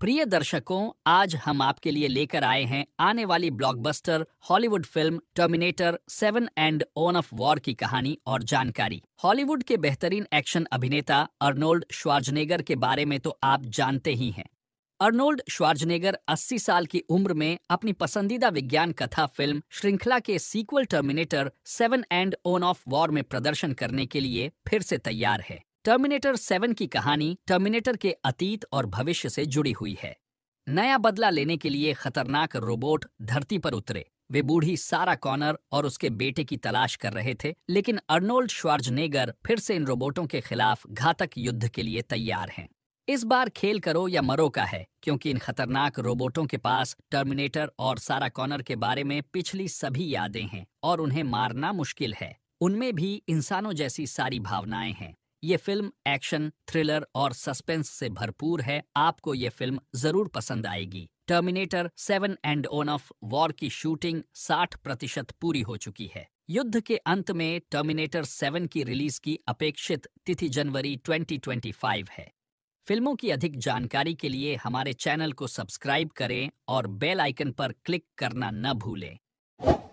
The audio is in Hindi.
प्रिय दर्शकों आज हम आपके लिए लेकर आए हैं आने वाली blockbuster Hollywood film Terminator seven end own of war की कहानी और जानकारी हॉलीवुड के बेहतरीन एक्शन अभिनेता अर्नोल्ड श्वार्जनेगर के बारे में तो आप जानते ही हैं अर्नोल्ड श्वार्जनेगर 80 साल की उम्र में अपनी पसंदीदा विज्ञान कथा फिल्म श्रृंखला के sequel Terminator seven end own of war में प्रदर्शन करने के लिए फिर से तैयार है टर्मिनेटर सेवन की कहानी टर्मिनेटर के अतीत और भविष्य से जुड़ी हुई है नया बदला लेने के लिए खतरनाक रोबोट धरती पर उतरे वे बूढ़ी सारा कॉनर और उसके बेटे की तलाश कर रहे थे लेकिन अर्नोल्ड श्वार्जनेगर फिर से इन रोबोटों के खिलाफ घातक युद्ध के लिए तैयार हैं इस बार खेल करो या मरो का है क्योंकि इन खतरनाक रोबोटों के पास टर्मिनेटर और सारा कॉनर के बारे में पिछली सभी यादें हैं और उन्हें मारना मुश्किल है उनमें भी इंसानों जैसी सारी भावनाएं हैं ये फिल्म एक्शन थ्रिलर और सस्पेंस से भरपूर है आपको ये फिल्म जरूर पसंद आएगी Terminator seven end own of war की शूटिंग 60 प्रतिशत पूरी हो चुकी है युद्ध के अंत में टर्मिनेटर सेवन की रिलीज की अपेक्षित तिथि जनवरी 2025 है फिल्मों की अधिक जानकारी के लिए हमारे चैनल को सब्सक्राइब करें और बेल आइकन पर क्लिक करना न भूलें